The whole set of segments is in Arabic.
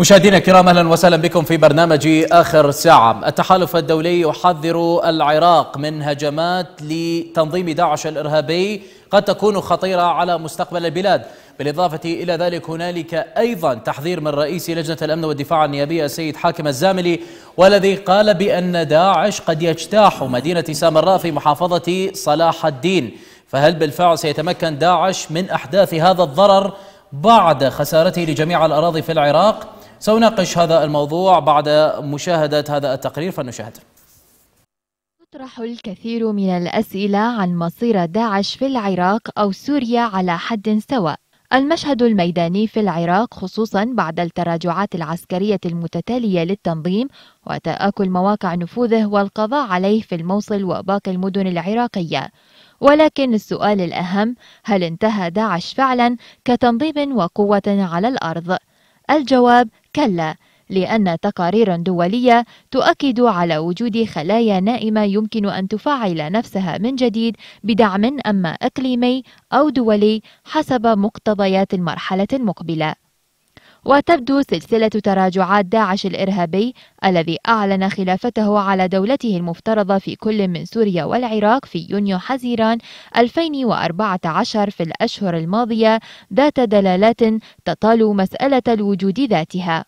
مشاهدينا الكرام اهلا وسهلا بكم في برنامج اخر ساعه، التحالف الدولي يحذر العراق من هجمات لتنظيم داعش الارهابي قد تكون خطيره على مستقبل البلاد، بالاضافه الى ذلك هنالك ايضا تحذير من رئيس لجنه الامن والدفاع النيابيه السيد حاكم الزاملي والذي قال بان داعش قد يجتاح مدينه سامراء في محافظه صلاح الدين، فهل بالفعل سيتمكن داعش من احداث هذا الضرر بعد خسارته لجميع الاراضي في العراق؟ سأناقش هذا الموضوع بعد مشاهدة هذا التقرير فلنشاهده يطرح الكثير من الأسئلة عن مصير داعش في العراق أو سوريا على حد سواء المشهد الميداني في العراق خصوصا بعد التراجعات العسكرية المتتالية للتنظيم وتآكل مواقع نفوذه والقضاء عليه في الموصل وباقي المدن العراقية ولكن السؤال الأهم هل انتهى داعش فعلا كتنظيم وقوة على الأرض؟ الجواب كلا لأن تقارير دولية تؤكد على وجود خلايا نائمة يمكن أن تفعل نفسها من جديد بدعم أما إقليمي أو دولي حسب مقتضيات المرحلة المقبلة وتبدو سلسلة تراجعات داعش الإرهابي الذي أعلن خلافته على دولته المفترضة في كل من سوريا والعراق في يونيو حزيران 2014 في الأشهر الماضية ذات دلالات تطال مسألة الوجود ذاتها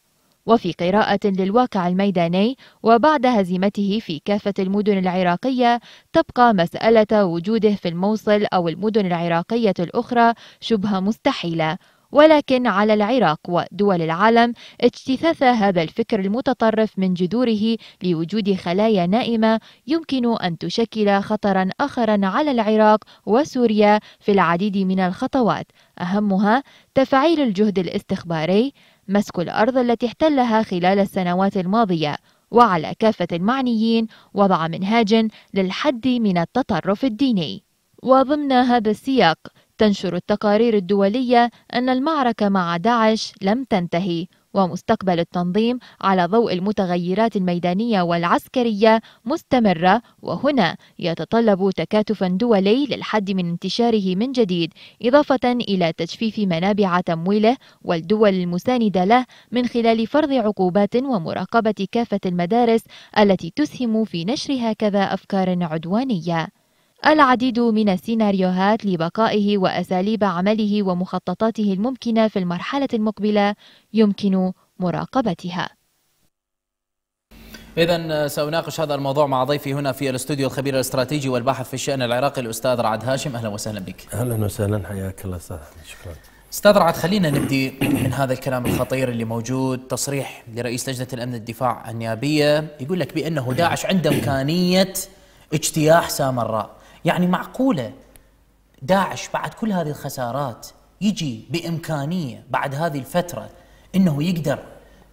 وفي قراءة للواقع الميداني وبعد هزيمته في كافة المدن العراقية تبقى مسألة وجوده في الموصل أو المدن العراقية الأخرى شبه مستحيلة ولكن على العراق ودول العالم اجتثاث هذا الفكر المتطرف من جذوره لوجود خلايا نائمة يمكن أن تشكل خطرا آخرا على العراق وسوريا في العديد من الخطوات أهمها تفعيل الجهد الاستخباري مسك الأرض التي احتلها خلال السنوات الماضية وعلى كافة المعنيين وضع منهاج للحد من التطرف الديني وضمن هذا السياق تنشر التقارير الدولية أن المعركة مع داعش لم تنتهي ومستقبل التنظيم على ضوء المتغيرات الميدانية والعسكرية مستمرة وهنا يتطلب تكاتفا دولي للحد من انتشاره من جديد إضافة إلى تجفيف منابع تمويله والدول المساندة له من خلال فرض عقوبات ومراقبة كافة المدارس التي تسهم في نشر هكذا أفكار عدوانية العديد من السيناريوهات لبقائه وأساليب عمله ومخططاته الممكنة في المرحلة المقبلة يمكن مراقبتها إذا سأناقش هذا الموضوع مع ضيفي هنا في الاستوديو الخبير الاستراتيجي والباحث في الشأن العراقي الأستاذ رعد هاشم أهلا وسهلا بك أهلا وسهلا حياك الله أستاذ شكرا استاذ رعد خلينا نبدي من هذا الكلام الخطير اللي موجود تصريح لرئيس لجنه الامن الدفاع النيابيه يقول لك بانه داعش عنده امكانيه اجتياح سامراء يعني معقوله داعش بعد كل هذه الخسارات يجي بامكانيه بعد هذه الفتره انه يقدر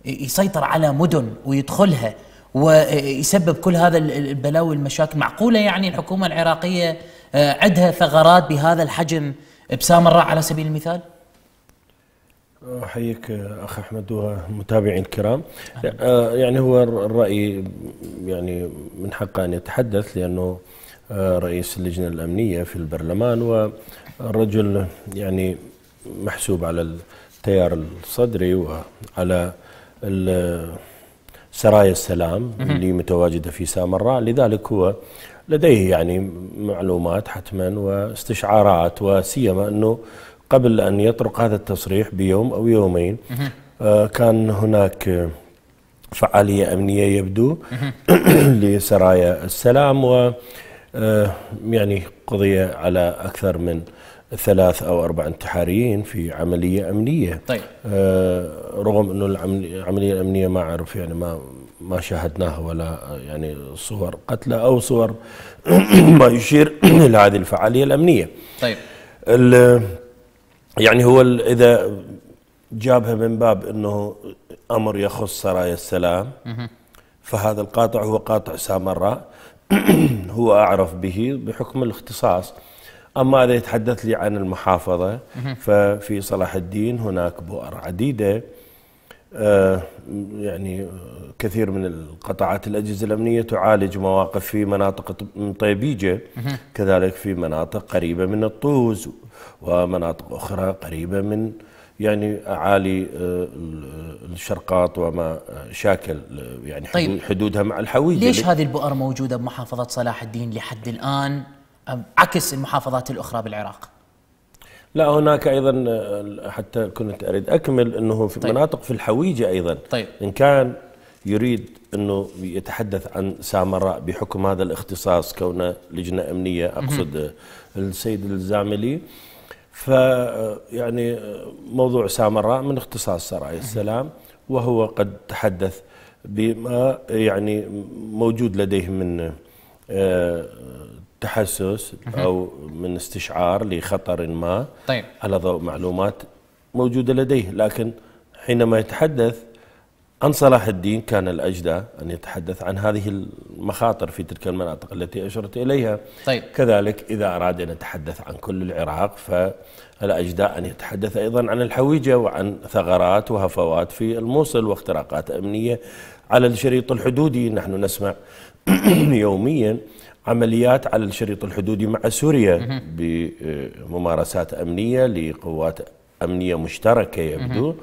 يسيطر على مدن ويدخلها ويسبب كل هذا البلاوي والمشاكل معقوله يعني الحكومه العراقيه آه، عندها ثغرات بهذا الحجم بسامراء على سبيل المثال؟ احييك اخ احمد ومتابعي الكرام آه، يعني هو الراي يعني من حقه ان يتحدث لانه رئيس اللجنة الأمنية في البرلمان والرجل يعني محسوب على التيار الصدري وعلى سرايا السلام اللي متواجدة في سامراء لذلك هو لديه يعني معلومات حتما واستشعارات وسيما أنه قبل أن يطرق هذا التصريح بيوم أو يومين آه، كان هناك فعالية أمنية يبدو لسرايا السلام و آه، يعني قضية على أكثر من ثلاث أو أربع انتحاريين في عملية أمنية طيب. آه، رغم أنه العملية الأمنية ما أعرف يعني ما ما شاهدناه ولا يعني صور قتلى أو صور ما يشير إلى هذه الفعالية الأمنية طيب يعني هو إذا جابها من باب أنه أمر يخص سرايا السلام فهذا القاطع هو قاطع سامراء هو اعرف به بحكم الاختصاص اما اذا يتحدث لي عن المحافظه ففي صلاح الدين هناك بؤر عديده آه، يعني كثير من القطاعات الاجهزه الامنيه تعالج مواقف في مناطق طيبيجه كذلك في مناطق قريبه من الطوز ومناطق اخرى قريبه من يعني اعالي آه، الشرقات وما آه، شاكل يعني طيب حدودها مع الحويجه ليش هذه البؤر موجوده بمحافظه صلاح الدين لحد الان عكس المحافظات الاخرى بالعراق؟ لا هناك ايضا آه، حتى كنت اريد اكمل انه في طيب. مناطق في الحويجه ايضا طيب. ان كان يريد انه يتحدث عن سامراء بحكم هذا الاختصاص كونه لجنه امنيه اقصد السيد الزاملي فيعني موضوع سامراء من اختصاص سرايا السلام وهو قد تحدث بما يعني موجود لديه من آه، تحسس او من استشعار لخطر ما طيب. على ضوء معلومات موجوده لديه لكن حينما يتحدث عن صلاح الدين كان الأجدى أن يتحدث عن هذه المخاطر في تلك المناطق التي أشرت إليها طيب. كذلك إذا أراد أن يتحدث عن كل العراق فالأجدى أن يتحدث أيضا عن الحويجة وعن ثغرات وهفوات في الموصل واختراقات أمنية على الشريط الحدودي نحن نسمع يوميا عمليات على الشريط الحدودي مع سوريا بممارسات أمنية لقوات أمنية مشتركة يبدو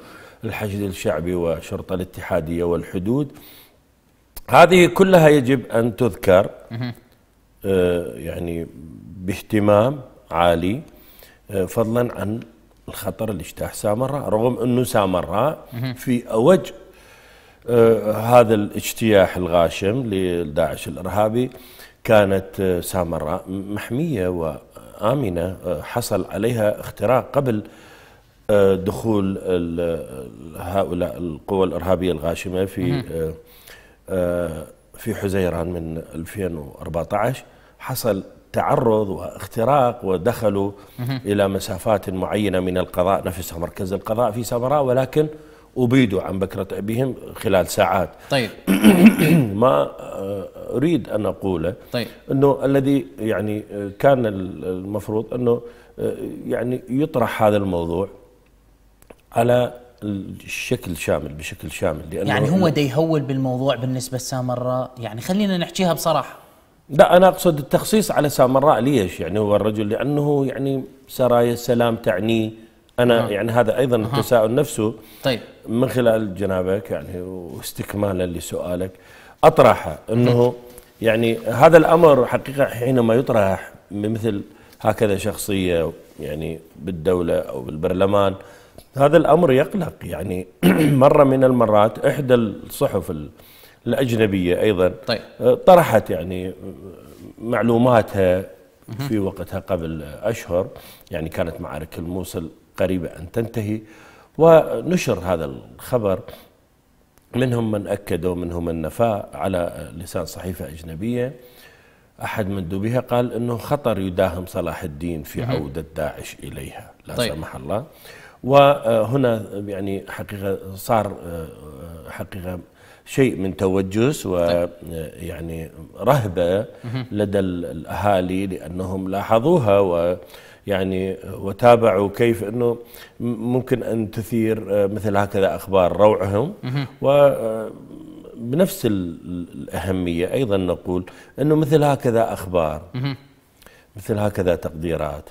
الحشد الشعبي والشرطة الاتحادية والحدود هذه كلها يجب أن تذكر آه، يعني باهتمام عالي آه، فضلا عن الخطر اللي اجتاح سامراء رغم أنه سامراء في أوج آه، هذا الاجتياح الغاشم لداعش الإرهابي كانت سامراء محمية وآمنة حصل عليها اختراق قبل دخول هؤلاء القوى الارهابيه الغاشمه في آه، آه، في حزيران من 2014 حصل تعرض واختراق ودخلوا الى مسافات معينه من القضاء نفسه مركز القضاء في سمراء ولكن أبيدوا عن بكرة أبيهم خلال ساعات طيب ما آه، أريد أن أقوله طيب أنه الذي يعني كان المفروض أنه يعني يطرح هذا الموضوع على الشكل شامل بشكل شامل لأنه يعني هو دا يهول بالموضوع بالنسبة لسامراء يعني خلينا نحكيها بصراحة لا أنا أقصد التخصيص على سامراء ليش يعني هو الرجل لأنه يعني سرايا السلام تعنيه انا ها. نعم. يعني هذا ايضا ها. التساؤل نفسه طيب من خلال جنابك يعني واستكمالا لسؤالك اطرحه انه طيب. يعني هذا الامر حقيقه حينما يطرح مثل هكذا شخصيه يعني بالدوله او بالبرلمان هذا الأمر يقلق يعني مرة من المرات إحدى الصحف الأجنبية أيضا طيب. آه، طرحت يعني آه، معلوماتها في وقتها قبل أشهر يعني كانت معارك الموصل قريبة أن تنتهي ونشر هذا الخبر منهم من أكد ومنهم من نفى على لسان صحيفة أجنبية أحد مندوبيها قال أنه خطر يداهم صلاح الدين في عودة داعش إليها لا طيب. سمح الله وهنا يعني حقيقه صار آه، حقيقه شيء من توجس ويعني طيب. رهبه لدى الاهالي لانهم لاحظوها و يعني وتابعوا كيف انه ممكن ان تثير آه، مثل هكذا اخبار روعهم وبنفس آه، الاهميه ايضا نقول انه مثل هكذا اخبار مثل هكذا تقديرات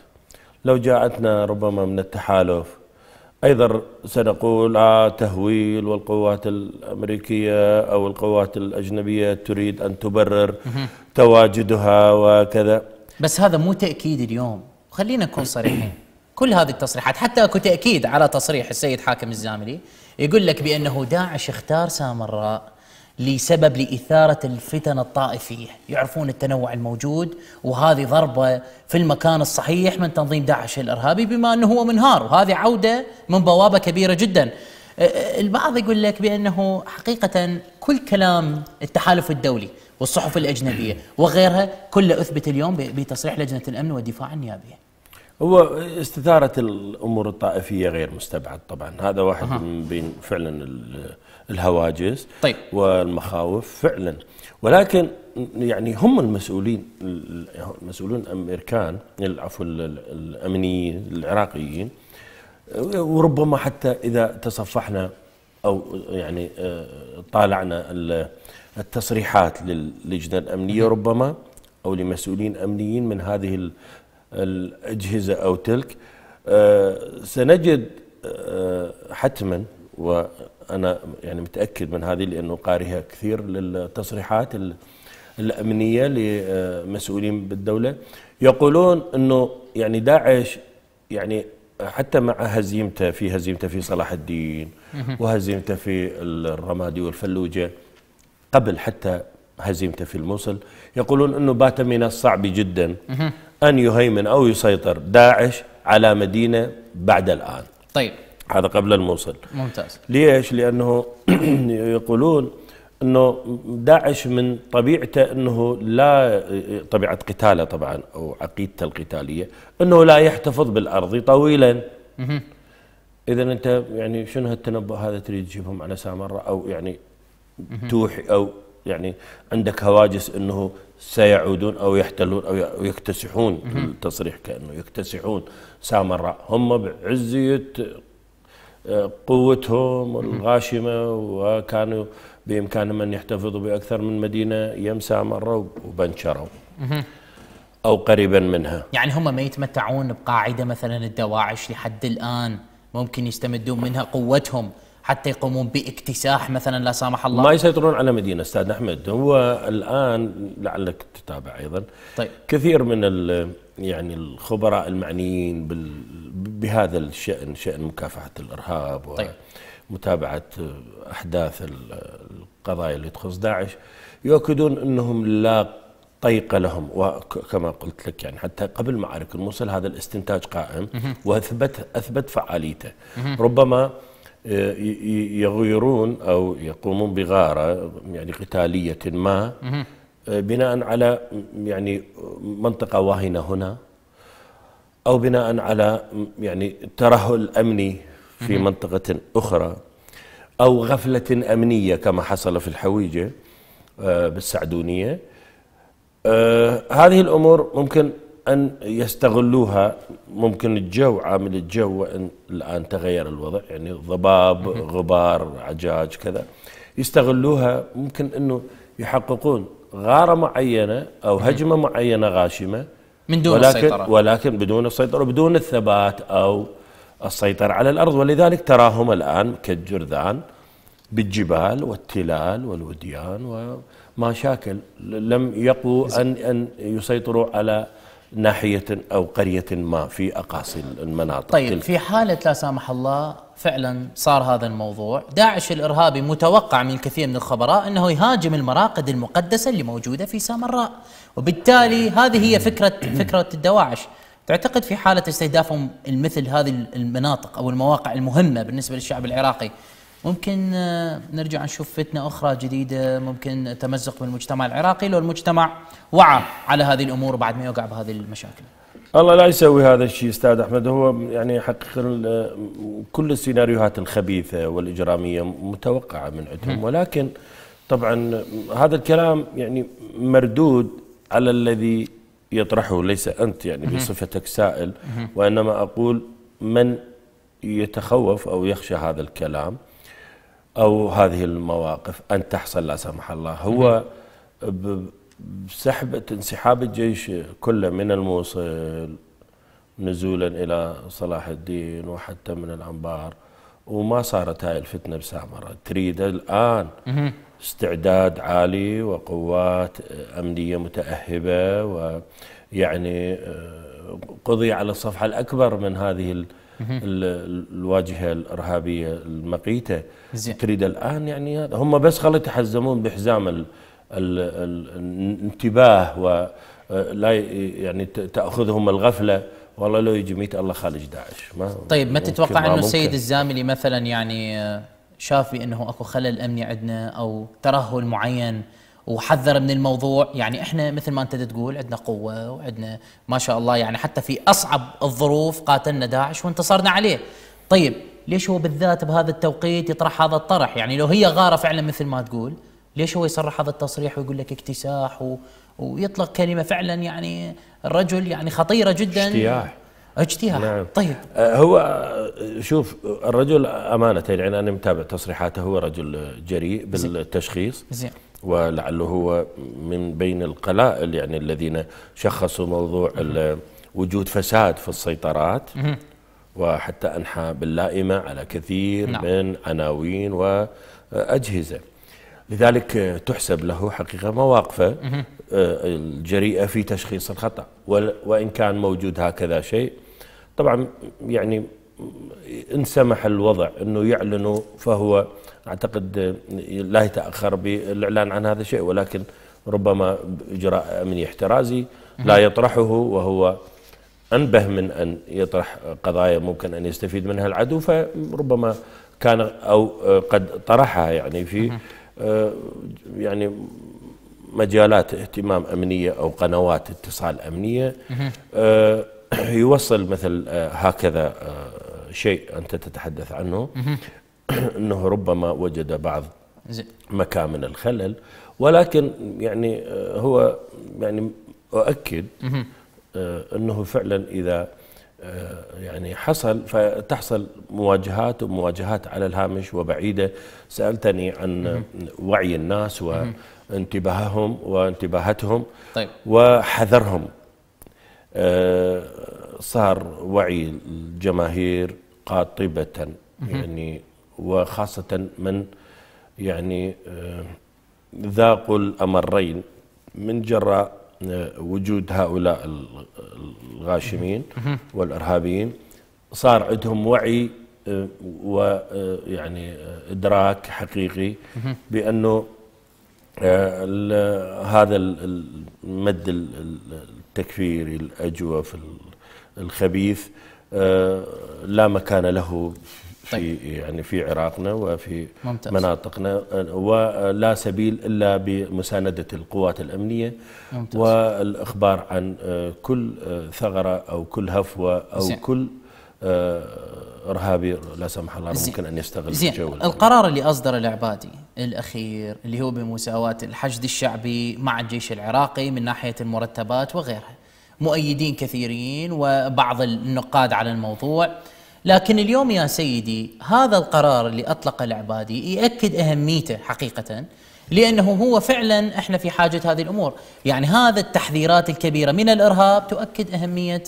لو جاءتنا ربما من التحالف أيضا سنقول آه تهويل والقوات الأمريكية أو القوات الأجنبية تريد أن تبرر تواجدها وكذا بس هذا مو تأكيد اليوم خلينا نكون صريحين كل هذه التصريحات حتى اكو تاكيد على تصريح السيد حاكم الزاملي يقول لك بانه داعش اختار سامراء لسبب لإثارة الفتن الطائفية يعرفون التنوع الموجود وهذه ضربة في المكان الصحيح من تنظيم داعش الإرهابي بما أنه هو منهار وهذه عودة من بوابة كبيرة جدا البعض يقول لك بأنه حقيقة كل كلام التحالف الدولي والصحف الأجنبية وغيرها كله أثبت اليوم بتصريح لجنة الأمن والدفاع النيابية هو استثارة الأمور الطائفية غير مستبعد طبعا هذا واحد أه. من بين فعلا الهواجس طيب. والمخاوف فعلا ولكن يعني هم المسؤولين المسؤولون الامريكان عفوا الامنيين العراقيين وربما حتى اذا تصفحنا او يعني آه، طالعنا التصريحات للجنه الامنيه ربما او لمسؤولين امنيين من هذه الاجهزه او تلك آه، سنجد آه، حتما و أنا يعني متأكد من هذه لأنه قارئها كثير للتصريحات الأمنية لمسؤولين بالدولة يقولون أنه يعني داعش يعني حتى مع هزيمته في هزيمته في صلاح الدين وهزيمته في الرمادي والفلوجة قبل حتى هزيمته في الموصل يقولون أنه بات من الصعب جدا أن يهيمن أو يسيطر داعش على مدينة بعد الآن طيب هذا قبل الموصل ممتاز ليش؟ لأنه يقولون أنه داعش من طبيعته أنه لا طبيعة قتاله طبعا أو عقيدته القتالية أنه لا يحتفظ بالأرض طويلا إذا أنت يعني شنو هالتنبؤ هذا تريد تجيبهم على سامرة أو يعني توحي أو يعني عندك هواجس أنه سيعودون أو يحتلون أو يكتسحون التصريح كأنه يكتسحون سامراء هم بعزية قوتهم الغاشمة وكانوا بإمكانهم أن يحتفظوا بأكثر من مدينة يمسا مرة وبنشروا أو قريبا منها يعني هم ما يتمتعون بقاعدة مثلا الدواعش لحد الآن ممكن يستمدون منها قوتهم حتى يقومون باكتساح مثلا لا سامح الله ما يسيطرون على مدينه استاذ احمد هو الان لعلك تتابع ايضا طيب كثير من يعني الخبراء المعنيين بال بهذا الشأن شأن مكافحة الإرهاب ومتابعة طيب. أحداث القضايا اللي تخص داعش يؤكدون أنهم لا طيق لهم وكما قلت لك يعني حتى قبل معارك الموصل هذا الاستنتاج قائم واثبت اثبت فعاليته ربما آه، يغيرون او يقومون بغاره يعني قتاليه ما آه، بناء على يعني منطقه واهنه هنا أو بناء على يعني ترهل أمني في منطقة أخرى أو غفلة أمنية كما حصل في الحويجة آه، بالسعدونية آه، هذه الأمور ممكن أن يستغلوها ممكن الجو عامل الجو وإن الآن تغير الوضع يعني ضباب غبار عجاج كذا يستغلوها ممكن أنه يحققون غارة معينة أو هجمة معينة غاشمة من دون ولكن السيطرة ولكن بدون السيطرة وبدون الثبات أو السيطرة على الأرض ولذلك تراهم الآن كالجرذان بالجبال والتلال والوديان وما شاكل لم يقوا أن أن يسيطروا على ناحية أو قرية ما في أقاصي المناطق طيب تلك. في حالة لا سامح الله فعلا صار هذا الموضوع داعش الإرهابي متوقع من الكثير من الخبراء أنه يهاجم المراقد المقدسة اللي موجودة في سامراء وبالتالي هذه هي فكرة فكرة الدواعش تعتقد في حالة استهدافهم مثل هذه المناطق أو المواقع المهمة بالنسبة للشعب العراقي ممكن آه، نرجع نشوف فتنة أخرى جديدة ممكن تمزق بالمجتمع العراقي لو المجتمع وعى على هذه الأمور بعد ما يوقع بهذه المشاكل الله لا يسوي هذا الشيء استاذ احمد هو يعني حقيقه آه، كل السيناريوهات الخبيثه والاجراميه متوقعه من عندهم ولكن طبعا هذا الكلام يعني مردود على الذي يطرحه ليس انت يعني بصفتك سائل وانما اقول من يتخوف او يخشى هذا الكلام أو هذه المواقف أن تحصل لا سمح الله هو بسحب انسحاب الجيش كله من الموصل نزولا إلى صلاح الدين وحتى من الأنبار وما صارت هاي الفتنة بسامرة تريد الآن استعداد عالي وقوات آه، أمنية متأهبة ويعني آه، قضي على الصفحة الأكبر من هذه الواجهه الارهابيه المقيته تريد الان يعني هم بس خلوا يتحزمون بحزام الانتباه ولا آه، يعني تاخذهم الغفله والله لو يجي 100 الله خارج داعش ما طيب ما تتوقع انه السيد الزاملي مثلا يعني آه، شاف بانه اكو خلل امني عندنا او ترهل معين وحذر من الموضوع يعني احنا مثل ما انت تقول عندنا قوه وعندنا ما شاء الله يعني حتى في اصعب الظروف قاتلنا داعش وانتصرنا عليه طيب ليش هو بالذات بهذا التوقيت يطرح هذا الطرح يعني لو هي غاره فعلا مثل ما تقول ليش هو يصرح هذا التصريح ويقول لك اكتساح و... ويطلق كلمه فعلا يعني الرجل يعني خطيره جدا اجتياح اجتياح نعم. طيب أه، هو شوف الرجل امانه يعني انا متابع تصريحاته هو رجل جريء بالتشخيص زين ولعله هو من بين القلائل يعني الذين شخصوا موضوع وجود فساد في السيطرات وحتى أنحى باللائمة على كثير نعم. من عناوين وأجهزة لذلك تحسب له حقيقة مواقفه آه، الجريئة في تشخيص الخطأ وإن كان موجود هكذا شيء طبعا يعني إن سمح الوضع أنه يعلنوا فهو أعتقد لا يتأخر بالإعلان عن هذا الشيء ولكن ربما إجراء أمني احترازي لا يطرحه وهو أنبه من أن يطرح قضايا ممكن أن يستفيد منها العدو فربما كان أو قد طرحها يعني في آه، يعني مجالات اهتمام أمنية أو قنوات اتصال أمنية آه، يوصل مثل آه، هكذا شيء أنت تتحدث عنه أنه ربما وجد بعض مكامن الخلل ولكن يعني آه، هو يعني أؤكد آه، أنه فعلا إذا آه، يعني حصل فتحصل مواجهات ومواجهات على الهامش وبعيدة سألتني عن وعي الناس وانتباههم وانتباهتهم طيب. وحذرهم صار وعي الجماهير قاطبة يعني وخاصة من يعني آه، ذاقوا الأمرين من جراء آه، وجود هؤلاء الغاشمين والإرهابيين صار عندهم وعي آه، ويعني إدراك حقيقي بأنه هذا المد التكفيري الأجوف الخبيث لا مكان له في طيب. يعني في عراقنا وفي ممتاز. مناطقنا ولا سبيل الا بمسانده القوات الامنيه ممتاز. والاخبار عن آه، كل آه، ثغره او كل هفوه او زين. كل ارهابي آه، لا سمح الله زين. ممكن ان يستغل زين. الجو القرار اللي اصدر العبادي الاخير اللي هو بمساواه الحشد الشعبي مع الجيش العراقي من ناحيه المرتبات وغيرها مؤيدين كثيرين وبعض النقاد على الموضوع لكن اليوم يا سيدي هذا القرار اللي اطلقه العبادي ياكد اهميته حقيقه لانه هو فعلا احنا في حاجه هذه الامور، يعني هذا التحذيرات الكبيره من الارهاب تؤكد اهميه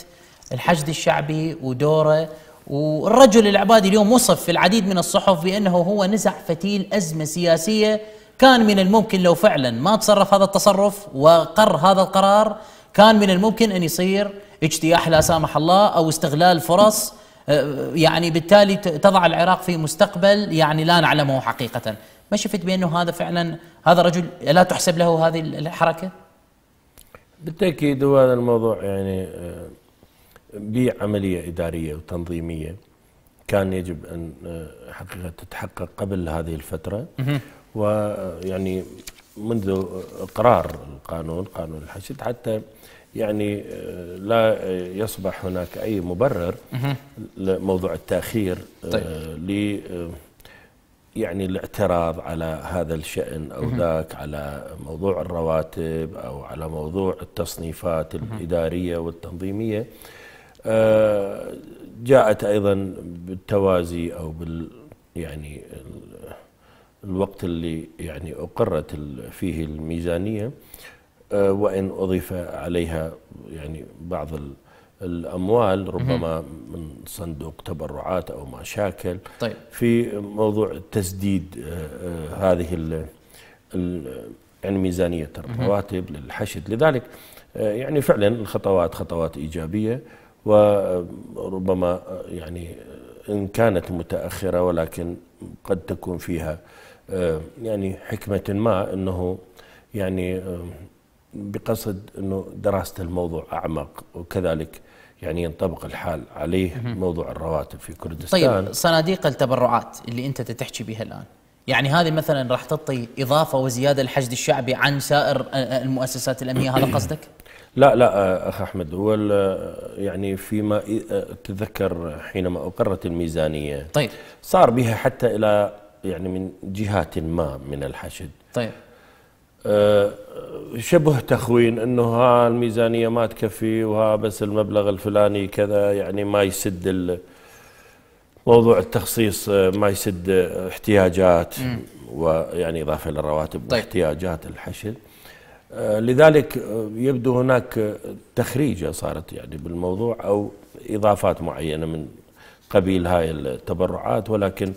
الحشد الشعبي ودوره والرجل العبادي اليوم وصف في العديد من الصحف بانه هو نزع فتيل ازمه سياسيه كان من الممكن لو فعلا ما تصرف هذا التصرف وقر هذا القرار كان من الممكن ان يصير اجتياح لا سامح الله او استغلال فرص يعني بالتالي تضع العراق في مستقبل يعني لا نعلمه حقيقة ما شفت بأنه هذا فعلا هذا رجل لا تحسب له هذه الحركة بالتأكيد هو هذا الموضوع يعني آه، بعملية إدارية وتنظيمية كان يجب أن آه، حقيقة تتحقق قبل هذه الفترة ويعني آه، منذ إقرار القانون قانون الحشد حتى يعني آه، لا يصبح هناك أي مبرر لموضوع التأخير آه، طيب. ل آه، يعني الاعتراض على هذا الشأن أو ذاك على موضوع الرواتب أو على موضوع التصنيفات الإدارية والتنظيمية جاءت أيضا بالتوازي أو بال يعني الوقت اللي يعني أقرت فيه الميزانية آه، وإن أضيف عليها يعني بعض الأموال ربما من صندوق تبرعات أو ما شاكل طيب. في موضوع تسديد آه، آه، هذه ال يعني ميزانية الرواتب للحشد لذلك يعني فعلا الخطوات خطوات إيجابية وربما يعني إن كانت متأخرة ولكن قد تكون فيها يعني حكمة ما أنه يعني بقصد انه دراسه الموضوع اعمق وكذلك يعني ينطبق الحال عليه موضوع الرواتب في كردستان طيب صناديق التبرعات اللي انت تحكي بها الان يعني هذه مثلا راح تعطي اضافه وزياده للحشد الشعبي عن سائر المؤسسات الامنيه هذا قصدك؟ لا لا اخ احمد هو يعني فيما تذكر حينما اقرت الميزانيه طيب صار بها حتى الى يعني من جهات ما من الحشد طيب آه، شبه تخوين انه ها الميزانيه ما تكفي وها بس المبلغ الفلاني كذا يعني ما يسد موضوع التخصيص آه، ما يسد احتياجات ويعني اضافه للرواتب طيب. واحتياجات الحشد آه، لذلك يبدو هناك تخريجه صارت يعني بالموضوع او اضافات معينه من قبيل هاي التبرعات ولكن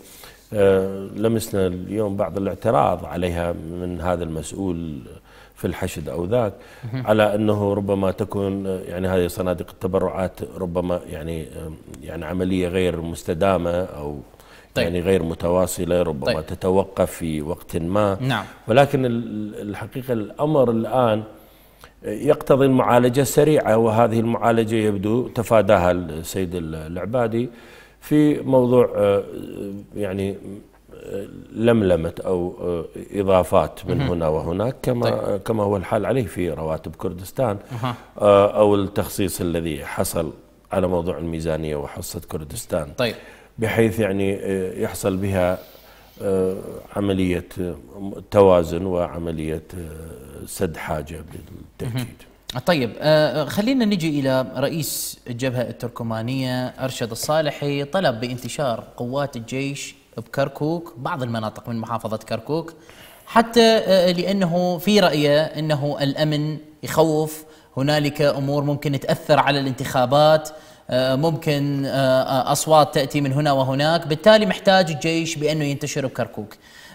آه، لمسنا اليوم بعض الاعتراض عليها من هذا المسؤول في الحشد او ذاك على انه ربما تكون آه، يعني هذه صناديق التبرعات ربما يعني يعني عمليه غير مستدامه او طيب. يعني غير متواصله ربما طيب. تتوقف في وقت ما نعم. ولكن الحقيقه الامر الان آه، يقتضي المعالجه السريعه وهذه المعالجه يبدو تفاداها السيد العبادي في موضوع آه، يعني آه، لملمة أو آه، إضافات من هنا وهناك كما طيب. كما هو الحال عليه في رواتب كردستان أه. أو التخصيص الذي حصل على موضوع الميزانية وحصة كردستان طيب. بحيث يعني يحصل بها عملية توازن وعملية سد حاجة بالتأكيد طيب آه، خلينا نجي الى رئيس الجبهه التركمانيه ارشد الصالحي طلب بانتشار قوات الجيش بكركوك بعض المناطق من محافظه كركوك حتى آه، لانه في رايه انه الامن يخوف هنالك امور ممكن تاثر على الانتخابات آه، ممكن اصوات تاتي من هنا وهناك بالتالي محتاج الجيش بانه ينتشر بكركوك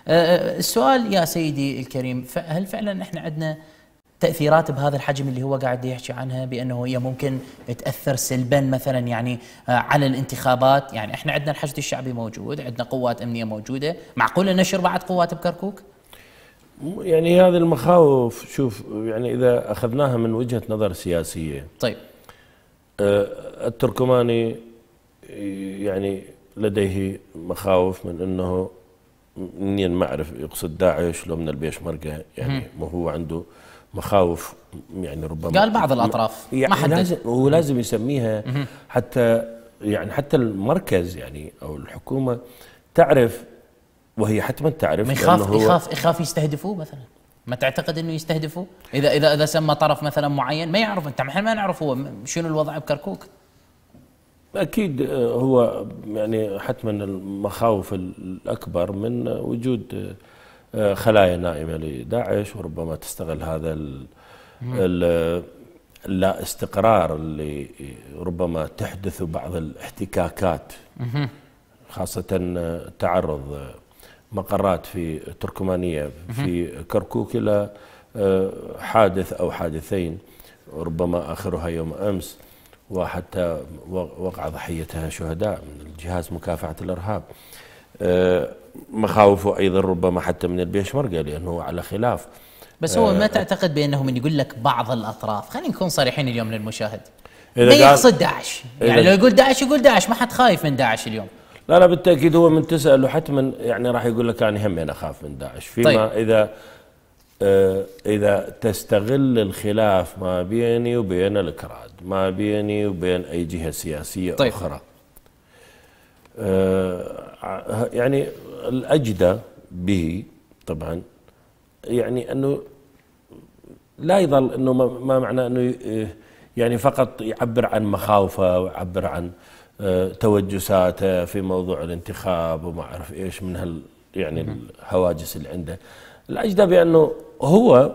السؤال يا سيدي الكريم هل فعلا احنا عندنا تاثيرات بهذا الحجم اللي هو قاعد يحكي عنها بانه هي ممكن تاثر سلبا مثلا يعني آه، على الانتخابات يعني احنا عندنا الحشد الشعبي موجود عندنا قوات امنيه موجوده معقوله نشر بعد قوات بكركوك يعني هذه المخاوف شوف يعني اذا اخذناها من وجهه نظر سياسيه طيب آه، التركماني يعني لديه مخاوف من انه منين ما اعرف يقصد داعش لو من البيشمركه يعني ما هو عنده مخاوف يعني ربما قال بعض الاطراف يعني ما حدد لازم هو لازم يسميها حتى يعني حتى المركز يعني او الحكومه تعرف وهي حتما تعرف يخاف هو يخاف يخاف يستهدفوه مثلا ما تعتقد انه يستهدفوه اذا اذا اذا سمى طرف مثلا معين ما يعرف انت احنا ما نعرف هو شنو الوضع بكركوك اكيد آه، هو يعني حتما المخاوف الاكبر من وجود آه، خلايا نائمة لداعش وربما تستغل هذا ال لا استقرار اللي ربما تحدث بعض الاحتكاكات خاصة تعرض مقرات في تركمانية في كركوك إلى آه، حادث أو حادثين ربما آخرها يوم أمس وحتى وقع ضحيتها شهداء من الجهاز مكافحة الإرهاب مخاوفه ايضا ربما حتى من البيشمركه لانه على خلاف بس هو آه، ما تعتقد بانه من يقول لك بعض الاطراف خلينا نكون صريحين اليوم للمشاهد ما يقصد داعش يعني لو يقول داعش يقول داعش ما حد خايف من داعش اليوم لا لا بالتاكيد هو من تساله حتما يعني راح يقول لك انا هم انا اخاف من داعش فيما طيب. اذا آه، اذا تستغل الخلاف ما بيني وبين الاكراد ما بيني وبين اي جهه سياسيه طيب. اخرى آه، يعني الأجدى به طبعا يعني أنه لا يظل أنه ما معنى أنه يعني فقط يعبر عن مخاوفه ويعبر عن آه، توجساته في موضوع الانتخاب وما أعرف إيش من هال يعني الهواجس اللي عنده الأجدى بأنه هو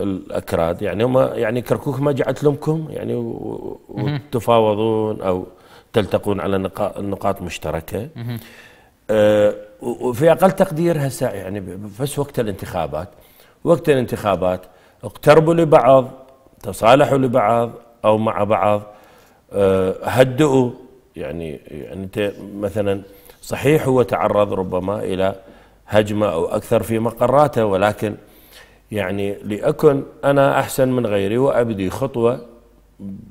والاكراد يعني هم يعني كركوك ما جعت لكم يعني وتفاوضون او تلتقون على نقاط مشتركه آه، وفي اقل تقدير هسه يعني بس وقت الانتخابات وقت الانتخابات اقتربوا لبعض تصالحوا لبعض او مع بعض آه، هدؤوا يعني يعني انت مثلا صحيح هو تعرض ربما الى هجمه او اكثر في مقراته ولكن يعني لأكن أنا أحسن من غيري وأبدي خطوة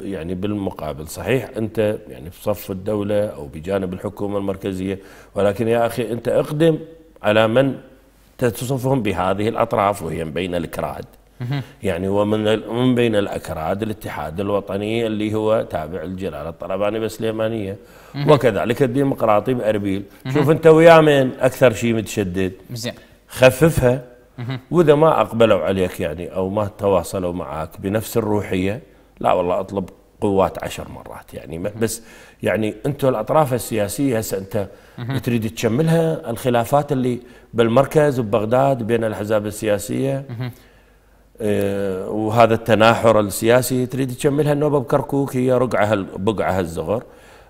يعني بالمقابل صحيح أنت يعني في صف الدولة أو بجانب الحكومة المركزية ولكن يا أخي أنت اقدم على من تصفهم بهذه الأطراف وهي من بين الأكراد يعني هو من بين الاكراد الاتحاد الوطني اللي هو تابع الجلاله الطلباني بالسليمانيه وكذلك الديمقراطي باربيل شوف انت ويا من اكثر شيء متشدد زين خففها واذا ما اقبلوا عليك يعني او ما تواصلوا معك بنفس الروحيه لا والله اطلب قوات عشر مرات يعني بس يعني انتم الاطراف السياسيه هسه انت تريد تشملها الخلافات اللي بالمركز وببغداد بين الاحزاب السياسيه آه، وهذا التناحر السياسي تريد تشملها النوبه بكركوك هي رقعه بقعه هالزغر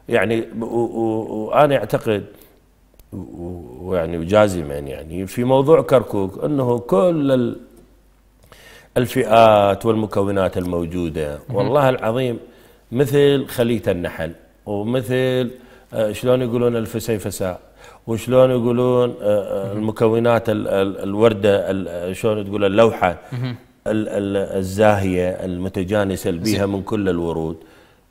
يعني وانا اعتقد ويعني وجازما يعني في موضوع كركوك انه كل الفئات والمكونات الموجودة والله العظيم مثل خلية النحل ومثل آه، شلون يقولون الفسيفساء وشلون يقولون آه، آه، المكونات الورده شلون تقول اللوحه الزاهيه المتجانسه بها من كل الورود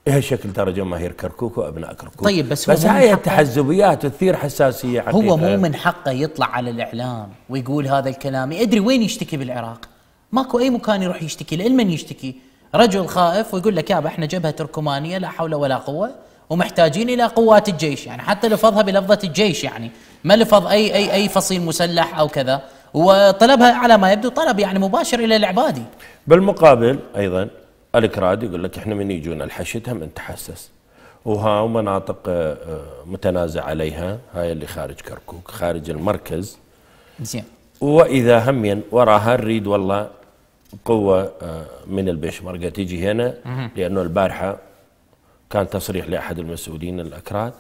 إيه شكل ترى جماهير كركوك وابناء كركوك طيب بس, بس هاي التحزبيات تثير حساسيه حقيقة هو مو من حقه يطلع على الاعلام ويقول هذا الكلام ادري وين يشتكي بالعراق ماكو اي مكان يروح يشتكي لمن يشتكي رجل خائف ويقول لك يابا احنا جبهه تركمانيه لا حول ولا قوه ومحتاجين الى قوات الجيش يعني حتى لفظها بلفظه الجيش يعني ما لفظ اي اي اي فصيل مسلح او كذا وطلبها على ما يبدو طلب يعني مباشر الى العبادي بالمقابل ايضا الاكراد يقول لك احنا من يجونا الحشد هم نتحسس وها مناطق آه، متنازع عليها هاي اللي خارج كركوك خارج المركز زين واذا هم وراها نريد والله قوة آه، من البشمركة تيجي هنا لأنه البارحة كان تصريح لأحد المسؤولين الأكراد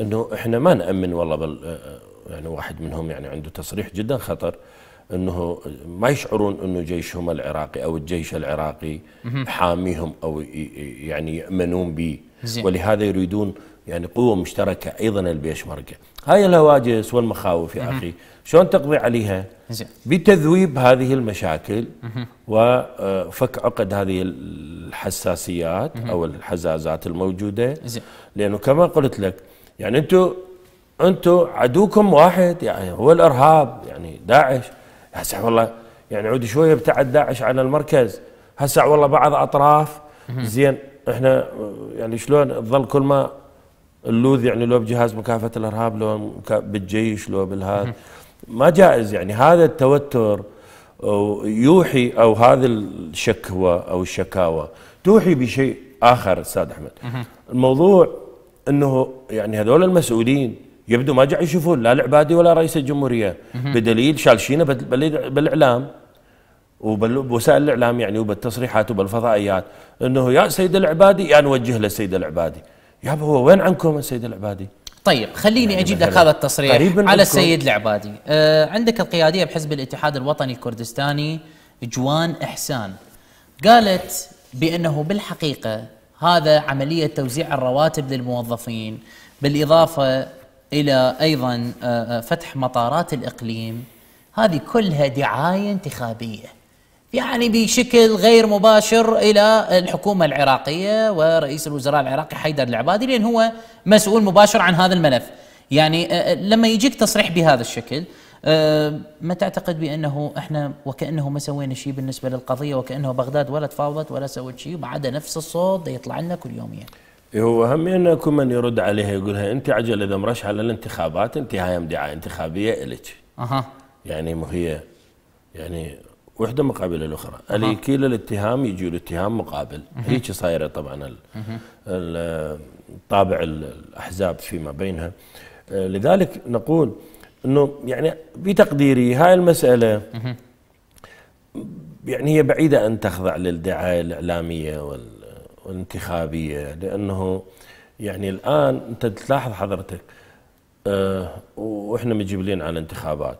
أنه إحنا ما نأمن والله بل آه، آه، يعني واحد منهم يعني عنده تصريح جدا خطر أنه ما يشعرون أنه جيشهم العراقي أو الجيش العراقي حاميهم أو يعني يأمنون به ولهذا يريدون يعني قوة مشتركة أيضا البيشمركة هاي الهواجس والمخاوف يا أخي شلون تقضي عليها بتذويب هذه المشاكل وفك آه، عقد هذه الحساسيات أو الحزازات الموجودة لأنه كما قلت لك يعني أنتم أنتم عدوكم واحد يعني هو الإرهاب يعني داعش هسه والله يعني عود شوية ابتعد داعش عن المركز هسه والله بعض أطراف زين احنا آه، يعني شلون تظل كل ما اللوذ يعني لو بجهاز مكافحه الارهاب لو بالجيش لو بالهذا ما جائز يعني هذا التوتر يوحي او هذا الشكوى او الشكاوى توحي بشيء اخر استاذ احمد الموضوع انه يعني هذول المسؤولين يبدو ما جاي يشوفون لا العبادي ولا رئيس الجمهوريه بدليل شالشينا بالاعلام وبوسائل الاعلام يعني وبالتصريحات وبالفضائيات انه يا سيد العبادي يا يعني نوجه للسيد العبادي يابا هو وين عنكم السيد العبادي؟ طيب خليني يعني اجيب لك هذا التصريح على السيد العبادي آه عندك القياديه بحزب الاتحاد الوطني الكردستاني جوان احسان قالت بانه بالحقيقه هذا عمليه توزيع الرواتب للموظفين بالاضافه الى ايضا آه, آه، فتح مطارات الاقليم هذه كلها دعايه انتخابيه يعني بشكل غير مباشر الى الحكومه العراقيه ورئيس الوزراء العراقي حيدر العبادي لان هو مسؤول مباشر عن هذا الملف. يعني لما يجيك تصريح بهذا الشكل ما تعتقد بانه احنا وكانه ما سوينا شيء بالنسبه للقضيه وكانه بغداد ولا تفاوضت ولا سوت شيء وعدا نفس الصوت يطلع لنا كل يوم يعني. إيه، هو هم انه كل من يرد عليها يقولها انت عجل اذا مرشحه على الانتخابات انت هاي دعايه انتخابيه الك. اها. يعني مو هي يعني وحده مقابل الاخرى اللي كلا الاتهام يجي الاتهام مقابل هيك صايره طبعا طابع الاحزاب فيما بينها آه، لذلك نقول انه يعني بتقديري هاي المساله يعني هي بعيده ان تخضع للدعايه الاعلاميه والانتخابيه لانه يعني الان انت تلاحظ حضرتك أه واحنا مجبلين على انتخابات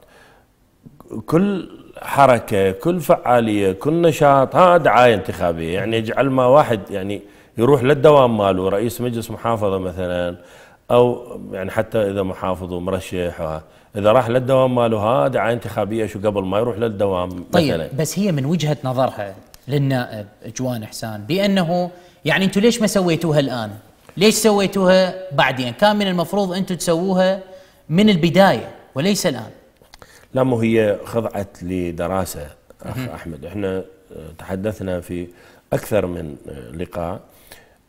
كل حركه كل فعاليه كل نشاط ها دعايه انتخابيه يعني اجعل ما واحد يعني يروح للدوام ماله رئيس مجلس محافظه مثلا او يعني حتى اذا محافظ ومرشح اذا راح للدوام ماله ها دعايه انتخابيه شو قبل ما يروح للدوام طيب مثلا. بس هي من وجهه نظرها للنائب جوان حسان بانه يعني انتم ليش ما سويتوها الان؟ ليش سويتوها بعدين؟ كان من المفروض انتم تسووها من البدايه وليس الان. لا مو هي خضعت لدراسه اخ احمد احنا آه، تحدثنا في اكثر من آه، لقاء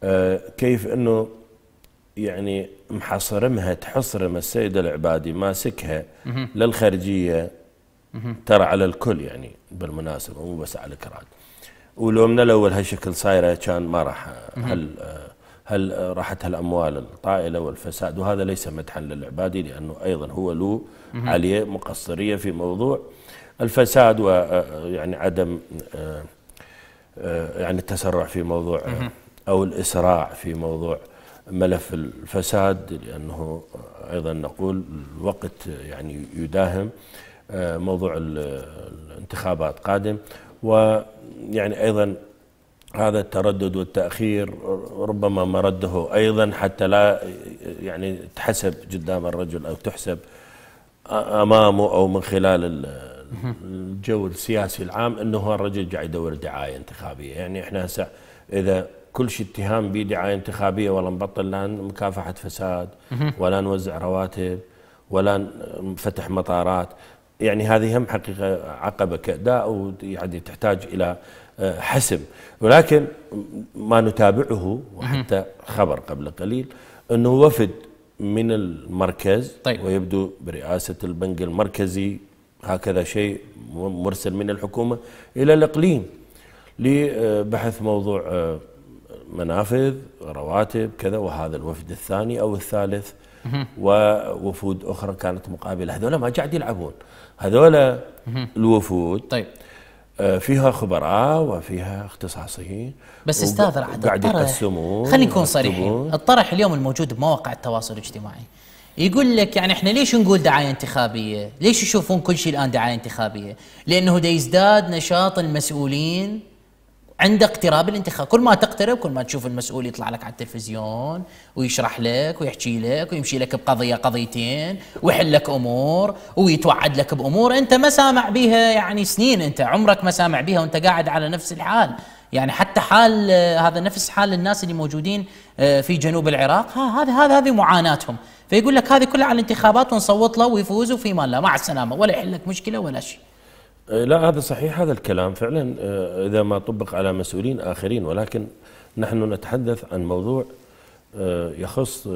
آه، كيف انه يعني محصرمها تحصرم السيد العبادي ماسكها للخارجيه ترى على الكل يعني بالمناسبه مو بس على كراد ولو من الاول هالشكل صايره كان ما راح هل راحت الأموال الطائلة والفساد وهذا ليس مدحا للعبادي لأنه أيضا هو له عليه مقصرية في موضوع الفساد ويعني آه، عدم آه، آه، يعني التسرع في موضوع أو الإسراع في موضوع ملف الفساد لأنه أيضا نقول الوقت يعني يداهم موضوع الانتخابات قادم ويعني أيضا هذا التردد والتأخير ربما مرده أيضا حتى لا يعني تحسب قدام الرجل أو تحسب أمامه أو من خلال الجو السياسي العام أنه الرجل قاعد يدور دعاية انتخابية يعني إحنا هسه إذا كل شيء اتهام بدعاية انتخابية ولا نبطل لا مكافحة فساد ولا نوزع رواتب ولا نفتح مطارات يعني هذه هم حقيقة عقبة كأداء ويعني تحتاج إلى حسم ولكن ما نتابعه وحتى خبر قبل قليل أنه وفد من المركز طيب. ويبدو برئاسة البنك المركزي هكذا شيء مرسل من الحكومة إلى الإقليم لبحث موضوع آه، منافذ رواتب كذا وهذا الوفد الثاني أو الثالث ووفود أخرى كانت مقابلة هذولا ما قاعد يلعبون هذولا الوفود طيب آه، فيها خبراء وفيها اختصاصيين بس استاذ رعد الطرح خلينا نكون صريحين الطرح اليوم الموجود بمواقع التواصل الاجتماعي يقول لك يعني احنا ليش نقول دعايه انتخابيه؟ ليش يشوفون كل شيء الان دعايه انتخابيه؟ لانه دا يزداد نشاط المسؤولين عند اقتراب الانتخاب كل ما تقترب كل ما تشوف المسؤول يطلع لك على التلفزيون ويشرح لك ويحكي لك ويمشي لك بقضيه قضيتين ويحل لك امور ويتوعد لك بامور انت ما سامع بها يعني سنين انت عمرك ما سامع بها وانت قاعد على نفس الحال يعني حتى حال آه، هذا نفس حال الناس اللي موجودين آه، في جنوب العراق هذا هذا هذه معاناتهم فيقول لك هذه كلها على الانتخابات ونصوت له ويفوز وفي مال لا مع السلامه ولا يحل لك مشكله ولا شيء آه، لا هذا صحيح هذا الكلام فعلا آه، إذا ما طبق على مسؤولين آخرين ولكن نحن نتحدث عن موضوع آه، يخص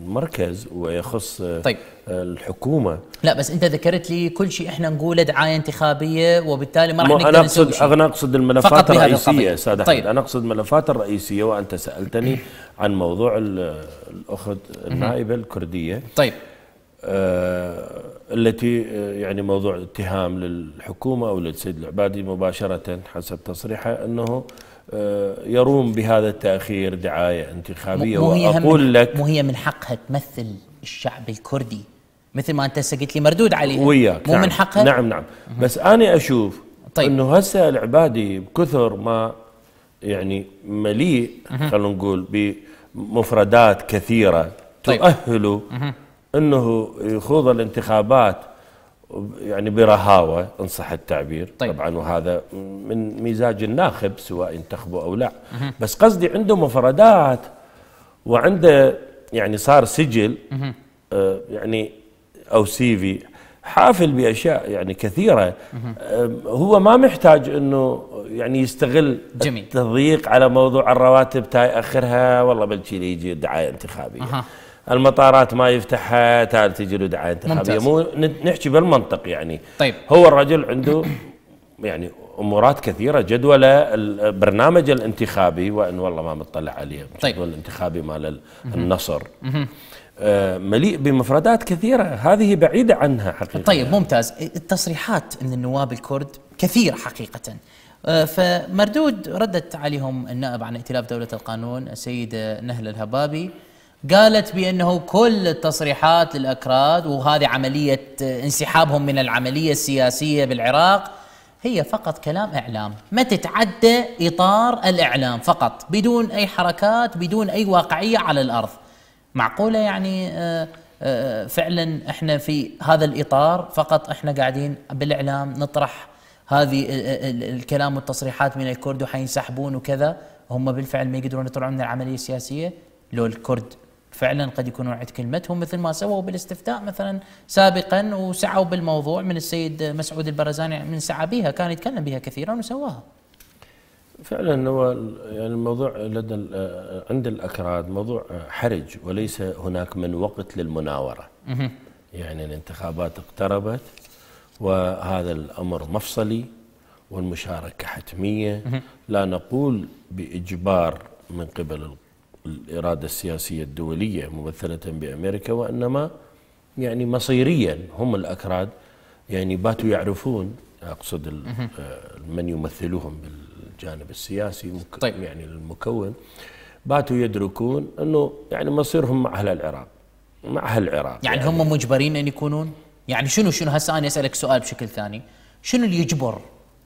المركز ويخص طيب. الحكومه لا بس انت ذكرت لي كل شيء احنا نقوله دعايه انتخابيه وبالتالي ما راح نقدر انا اقصد شيء. انا اقصد الملفات الرئيسيه سادة طيب. انا اقصد الملفات الرئيسيه وانت سالتني عن موضوع الاخت النائبه الكرديه طيب آه، التي آه، يعني موضوع اتهام للحكومة أو للسيد العبادي مباشرة حسب تصريحه أنه آه، يروم بهذا التأخير دعاية انتخابية وأقول لك مو هي من حقها تمثل الشعب الكردي مثل ما أنت قلت لي مردود عليها وياك مو نعم من حقها نعم نعم بس أنا أشوف طيب. أنه هسه العبادي بكثر ما يعني مليء خلينا نقول بمفردات كثيرة طيب. تؤهله انه يخوض الانتخابات يعني برهاوه ان صح التعبير طيب. طبعا وهذا من مزاج الناخب سواء انتخبه او لا مه. بس قصدي عنده مفردات وعنده يعني صار سجل آه يعني او سي في حافل باشياء يعني كثيره آه هو ما محتاج انه يعني يستغل جميل. التضييق على موضوع الرواتب تاي اخرها والله بلشي يجي دعايه انتخابيه أه. المطارات ما يفتحها تعال تجي له دعايه انتخابيه مو نحكي بالمنطق يعني طيب هو الرجل عنده يعني امورات كثيره جدول البرنامج الانتخابي وان والله ما مطلع عليه طيب. الجدول الانتخابي مال النصر آه، مليء بمفردات كثيره هذه بعيده عنها حقيقه طيب ممتاز التصريحات من النواب الكرد كثيره حقيقه آه، فمردود ردت عليهم النائب عن ائتلاف دوله القانون السيده نهله الهبابي قالت بانه كل التصريحات للاكراد وهذه عمليه آه، انسحابهم من العمليه السياسيه بالعراق هي فقط كلام اعلام، ما تتعدى اطار الاعلام فقط بدون اي حركات، بدون اي واقعيه على الارض. معقوله يعني آه، آه، فعلا احنا في هذا الاطار فقط احنا قاعدين بالاعلام نطرح هذه الكلام والتصريحات من الكرد وحينسحبون وكذا هم بالفعل ما يقدرون يطلعون من العمليه السياسيه لو الكرد فعلا قد يكونون عند كلمتهم مثل ما سووا بالاستفتاء مثلا سابقا وسعوا بالموضوع من السيد مسعود البرزاني من سعى بها كان يتكلم بها كثيرا وسواها فعلا هو يعني الموضوع لدى عند الاكراد موضوع حرج وليس هناك من وقت للمناوره يعني الانتخابات اقتربت وهذا الامر مفصلي والمشاركه حتميه لا نقول باجبار من قبل الإرادة السياسية الدولية ممثلة بأمريكا وإنما يعني مصيريا هم الأكراد يعني باتوا يعرفون أقصد آه، من يمثلوهم بالجانب السياسي طيب. يعني المكون باتوا يدركون أنه يعني مصيرهم مع أهل العراق مع أهل العراق يعني, يعني هم مجبرين أن يكونون؟ يعني شنو شنو هسه أنا أسألك سؤال بشكل ثاني شنو اللي يجبر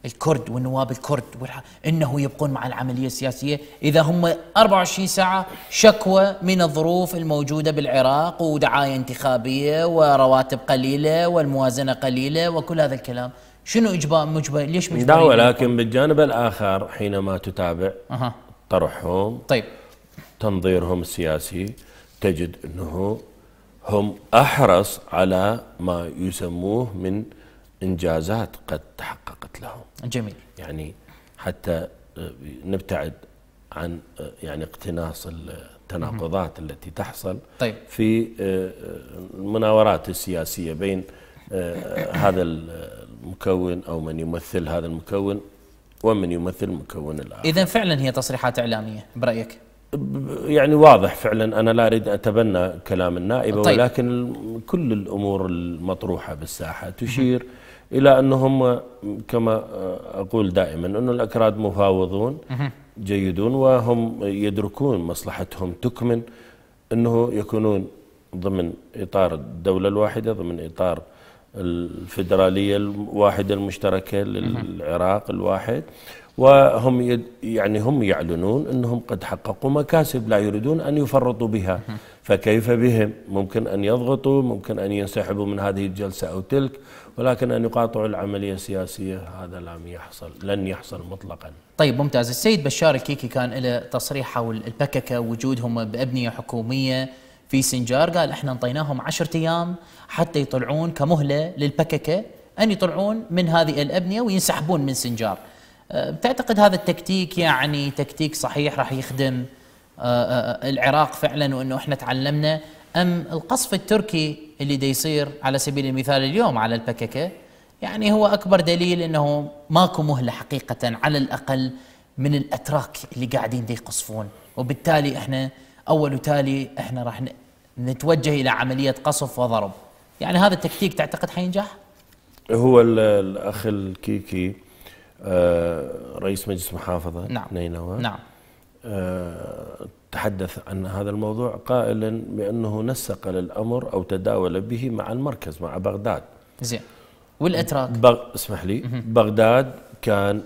الكرد والنواب الكرد والح... انه يبقون مع العمليه السياسيه اذا هم 24 ساعه شكوى من الظروف الموجوده بالعراق ودعايه انتخابيه ورواتب قليله والموازنه قليله وكل هذا الكلام شنو اجبار مجبر ليش مجبرين لا ولكن بالجانب الاخر حينما تتابع أه. طرحهم طيب تنظيرهم السياسي تجد انه هم احرص على ما يسموه من إنجازات قد تحققت لهم جميل يعني حتى آه، نبتعد عن آه، يعني اقتناص التناقضات التي تحصل طيب. في آه، المناورات السياسية بين هذا المكون أو من يمثل هذا المكون ومن يمثل المكون الآخر إذا فعلا هي تصريحات إعلامية برأيك؟ يعني واضح فعلا انا لا اريد اتبنى كلام النائبه طيب. ولكن كل الامور المطروحه بالساحه تشير الى انهم كما اقول دائما انه الاكراد مفاوضون جيدون وهم يدركون مصلحتهم تكمن انه يكونون ضمن اطار الدوله الواحده ضمن اطار الفدراليه الواحده المشتركه للعراق الواحد وهم يعني هم يعلنون انهم قد حققوا مكاسب لا يريدون ان يفرطوا بها فكيف بهم؟ ممكن ان يضغطوا، ممكن ان ينسحبوا من هذه الجلسه او تلك، ولكن ان يقاطعوا العمليه السياسيه هذا لم يحصل، لن يحصل مطلقا. طيب ممتاز، السيد بشار الكيكي كان له تصريح حول البككه وجودهم بابنيه حكوميه في سنجار، قال احنا انطيناهم 10 ايام حتى يطلعون كمهله للبككه ان يطلعون من هذه الابنيه وينسحبون من سنجار. أه، بتعتقد هذا التكتيك يعني تكتيك صحيح راح يخدم أه، أه، العراق فعلا وانه احنا تعلمنا ام القصف التركي اللي دا يصير على سبيل المثال اليوم على البككه يعني هو اكبر دليل انه ماكو مهله حقيقه على الاقل من الاتراك اللي قاعدين دي يقصفون وبالتالي احنا اول وتالي احنا راح نتوجه الى عمليه قصف وضرب يعني هذا التكتيك تعتقد حينجح هو الاخ الكيكي آه، رئيس مجلس محافظة نعم نينوى نعم آه، تحدث عن هذا الموضوع قائلا بأنه نسق للأمر أو تداول به مع المركز مع بغداد زين والأتراك بغ... اسمح لي بغداد كان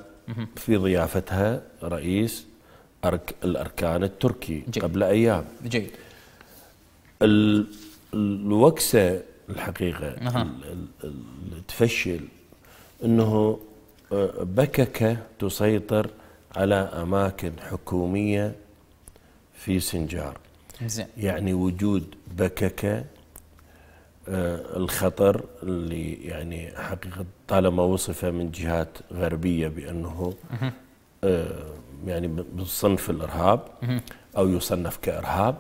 في ضيافتها رئيس أرك... الأركان التركي جي. قبل أيام جيد ال... الوكسة الحقيقة أه. اللي تفشل أنه بكك تسيطر على أماكن حكومية في سنجار زين. يعني وجود بكك آه، الخطر اللي يعني حقيقة طالما وصف من جهات غربية بأنه آه، يعني بصنف الإرهاب أو يصنف كإرهاب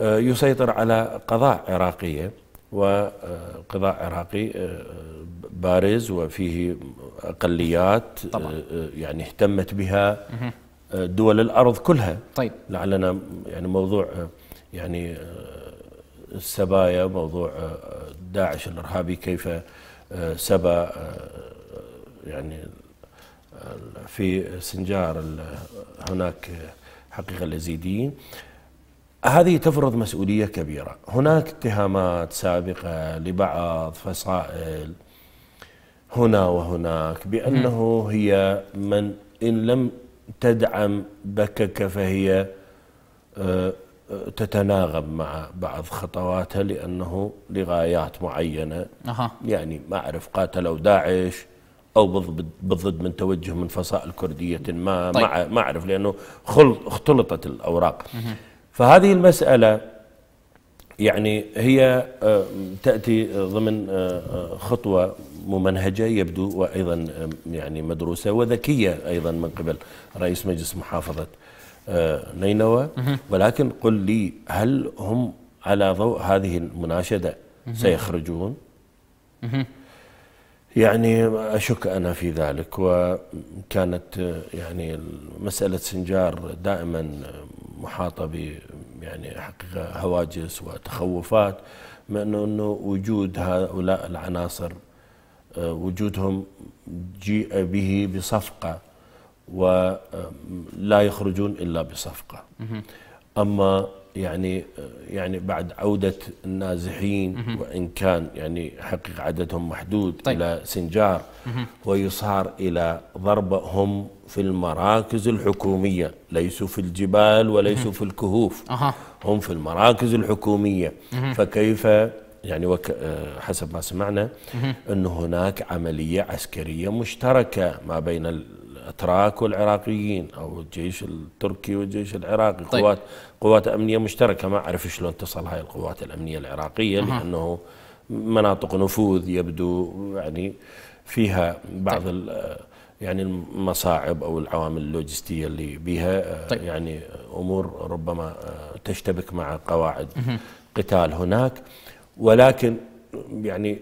آه، يسيطر على قضاء عراقية وقضاء عراقي آه، بارز وفيه أقليات آه، طبعا. آه، يعني اهتمت بها دول الأرض كلها طيب لعلنا يعني موضوع يعني السبايا موضوع داعش الإرهابي كيف سبى يعني في سنجار هناك حقيقة اليزيديين هذه تفرض مسؤوليه كبيره، هناك اتهامات سابقه لبعض فصائل هنا وهناك بانه هي من ان لم تدعم بكك فهي آه، آه، تتناغم مع بعض خطواتها لانه لغايات معينه أه. يعني ما اعرف قاتلوا داعش او بالضد من توجه من فصائل كرديه ما طيب. ما اعرف لانه خلط اختلطت الاوراق أه. فهذه المسألة يعني هي آه، تأتي ضمن آه، آه، خطوة ممنهجة يبدو وأيضا يعني مدروسة وذكية أيضا من قبل رئيس مجلس محافظة نينوى ولكن قل لي هل هم على ضوء هذه المناشدة سيخرجون يعني أشك أنا في ذلك وكانت يعني مسألة سنجار دائما محاطه ب يعني حقيقه هواجس وتخوفات من انه وجود هؤلاء العناصر آه، وجودهم جيء به بصفقه ولا آه، يخرجون الا بصفقه اما يعني يعني بعد عودة النازحين وإن كان يعني حقيقة عددهم محدود طيب. إلى سنجار ويصار إلى ضربهم في المراكز الحكومية ليسوا في الجبال وليسوا في الكهوف هم في المراكز الحكومية فكيف يعني وك آه، حسب ما سمعنا أن هناك عملية عسكرية مشتركة ما بين الاتراك والعراقيين او الجيش التركي والجيش العراقي طيب. قوات قوات امنيه مشتركه ما اعرف شلون تصل هاي القوات الامنيه العراقيه لانه مناطق نفوذ يبدو يعني فيها بعض طيب. يعني المصاعب او العوامل اللوجستيه اللي بها طيب. يعني امور ربما آه، تشتبك مع قواعد قتال هناك ولكن يعني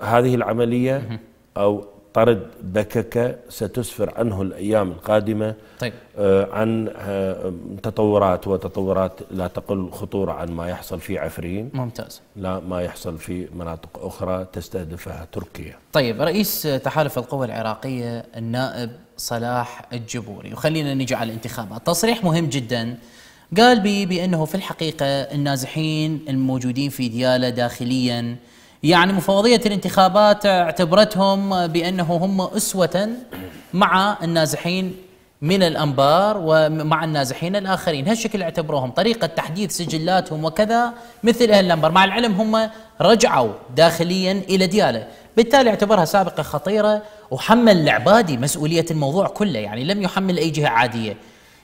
هذه العمليه او طرد دكك ستسفر عنه الأيام القادمة طيب. آه، عن آه، تطورات وتطورات لا تقل خطورة عن ما يحصل في عفرين ممتاز لا ما يحصل في مناطق أخرى تستهدفها تركيا طيب رئيس تحالف القوى العراقية النائب صلاح الجبوري وخلينا نجي على الانتخابات تصريح مهم جدا قال بي بأنه في الحقيقة النازحين الموجودين في دياله داخلياً يعني مفوضية الانتخابات اعتبرتهم بأنه هم أسوة مع النازحين من الأنبار ومع النازحين الآخرين هالشكل اعتبروهم طريقة تحديث سجلاتهم وكذا مثل أهل الأنبار مع العلم هم رجعوا داخليا إلى ديالة بالتالي اعتبرها سابقة خطيرة وحمل العبادي مسؤولية الموضوع كله يعني لم يحمل أي جهة عادية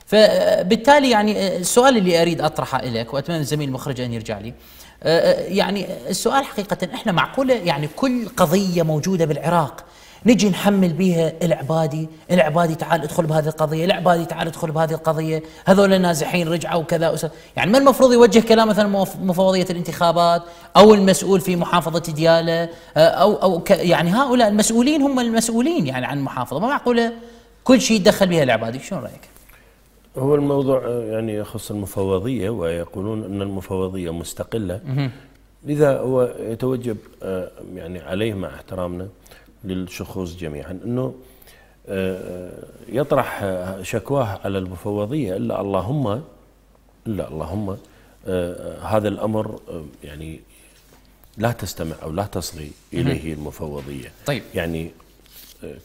فبالتالي يعني السؤال اللي أريد أطرحه لك وأتمنى الزميل المخرج أن يرجع لي آه، آه، يعني السؤال حقيقة احنا معقولة يعني كل قضية موجودة بالعراق نجي نحمل بيها العبادي العبادي تعال ادخل بهذه القضية العبادي تعال ادخل بهذه القضية هذول النازحين رجعوا وكذا يعني ما المفروض يوجه كلام مثلا مفوضية الانتخابات أو المسؤول في محافظة ديالة آه، أو, أو يعني هؤلاء المسؤولين هم المسؤولين يعني عن المحافظة ما معقولة كل شيء دخل بها العبادي شو رأيك؟ هو الموضوع آه، يعني يخص المفوضية ويقولون أن المفوضية مستقلة لذا هو يتوجب آه، يعني عليه مع احترامنا للشخوص جميعا أنه آه، يطرح شكواه على المفوضية إلا اللهم إلا اللهم هذا الأمر يعني لا تستمع أو لا تصغي إليه المفوضية طيب يعني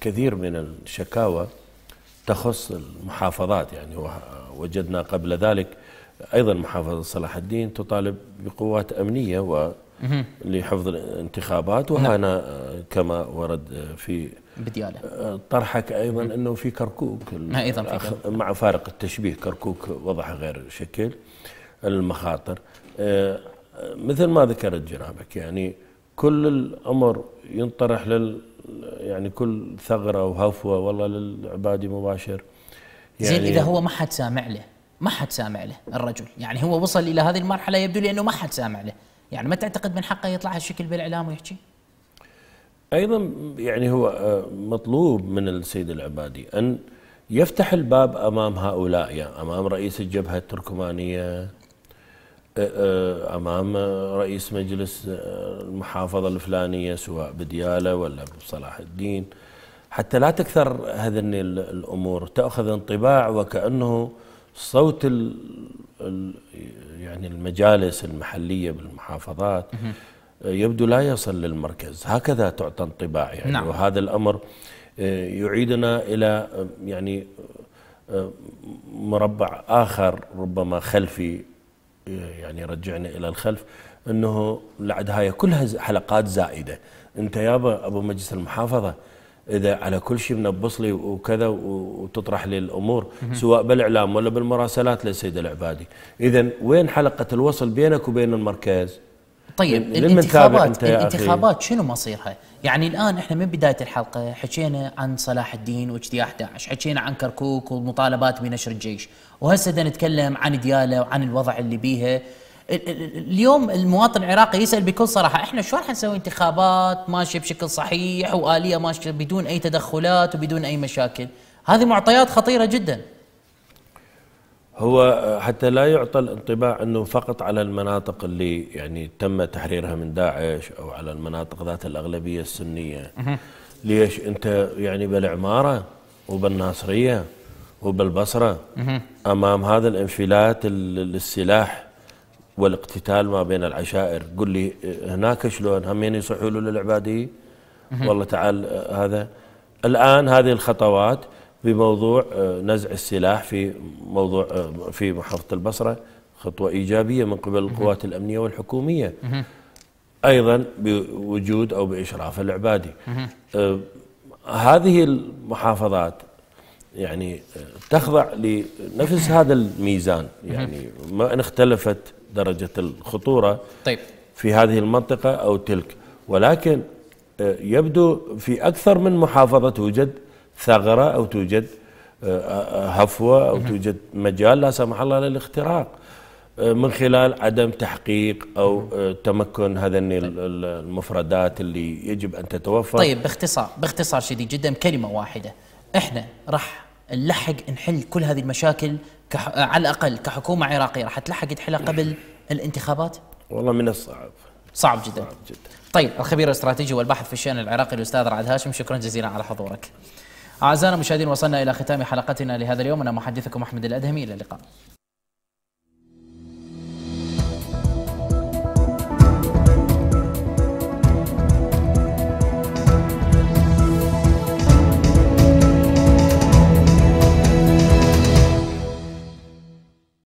كثير من الشكاوى تخص المحافظات يعني وجدنا قبل ذلك ايضا محافظه صلاح الدين تطالب بقوات امنيه و لحفظ الانتخابات نعم. وهنا آه، كما ورد في بديالة آه، طرحك ايضا انه في كركوك نعم، ايضا في كركوك. مع فارق التشبيه كركوك وضح غير شكل المخاطر آه، مثل ما ذكرت جنابك يعني كل الامر ينطرح لل يعني كل ثغره وهفوه والله للعبادي مباشر يعني زين اذا هو ما حد سامع له ما حد سامع له الرجل يعني هو وصل الى هذه المرحله يبدو لي انه ما حد سامع له يعني ما تعتقد من حقه يطلع هالشكل بالاعلام ويحكي ايضا يعني هو آه، مطلوب من السيد العبادي ان يفتح الباب امام هؤلاء يعني امام رئيس الجبهه التركمانيه امام رئيس مجلس آه، المحافظه الفلانيه سواء بدياله ولا بصلاح الدين حتى لا تكثر هذه الامور تاخذ انطباع وكانه صوت الـ الـ يعني المجالس المحليه بالمحافظات آه، يبدو لا يصل للمركز هكذا تعطى انطباع يعني نعم. وهذا الامر آه، يعيدنا الى يعني مربع اخر ربما خلفي يعني رجعنا الى الخلف انه لعد هاي كلها حلقات زائده انت يابا ابو مجلس المحافظه اذا على كل شيء منبص لي وكذا وتطرح لي الامور سواء بالاعلام ولا بالمراسلات للسيد العبادي اذا وين حلقه الوصل بينك وبين المركز طيب الانتخابات الانتخابات شنو مصيرها؟ يعني الان احنا من بدايه الحلقه حكينا عن صلاح الدين واجتياح داعش، حكينا عن كركوك ومطالبات بنشر الجيش، وهسه نتكلم عن دياله وعن الوضع اللي بيها. اليوم المواطن العراقي يسال بكل صراحه احنا شلون حنسوي انتخابات ماشيه بشكل صحيح واليه ماشيه بدون اي تدخلات وبدون اي مشاكل؟ هذه معطيات خطيره جدا. هو حتى لا يعطى الانطباع انه فقط على المناطق اللي يعني تم تحريرها من داعش او على المناطق ذات الاغلبيه السنيه ليش انت يعني بالعماره وبالناصريه وبالبصره امام هذا الانفلات السلاح والاقتتال ما بين العشائر قل لي هناك شلون همين يعني يصيحوا له للعباديه والله تعال هذا الان هذه الخطوات بموضوع آه، نزع السلاح في موضوع آه، في محافظه البصره خطوه ايجابيه من قبل القوات الامنيه والحكوميه ايضا بوجود او باشراف العبادي آه، هذه المحافظات يعني تخضع لنفس هذا الميزان يعني ما ان اختلفت درجه الخطوره طيب في هذه المنطقه او تلك ولكن يبدو في اكثر من محافظه توجد ثغرة أو توجد آه، آه، هفوة أو توجد مجال لا سمح الله للاختراق آه، من خلال عدم تحقيق او تمكن هذين طيب. المفردات اللي يجب ان تتوفر طيب باختصار باختصار شديد جدا كلمة واحده احنا راح نلحق نحل كل هذه المشاكل كح... على الاقل كحكومه عراقيه راح تلحق تحلها قبل الانتخابات والله من الصعب صعب جدا صعب جدا طيب الخبير الاستراتيجي والباحث في الشان العراقي الاستاذ رعد هاشم شكرا جزيلا على حضورك أعزائنا المشاهدين وصلنا إلى ختام حلقتنا لهذا اليوم أنا محدثكم أحمد الأدهمي إلى اللقاء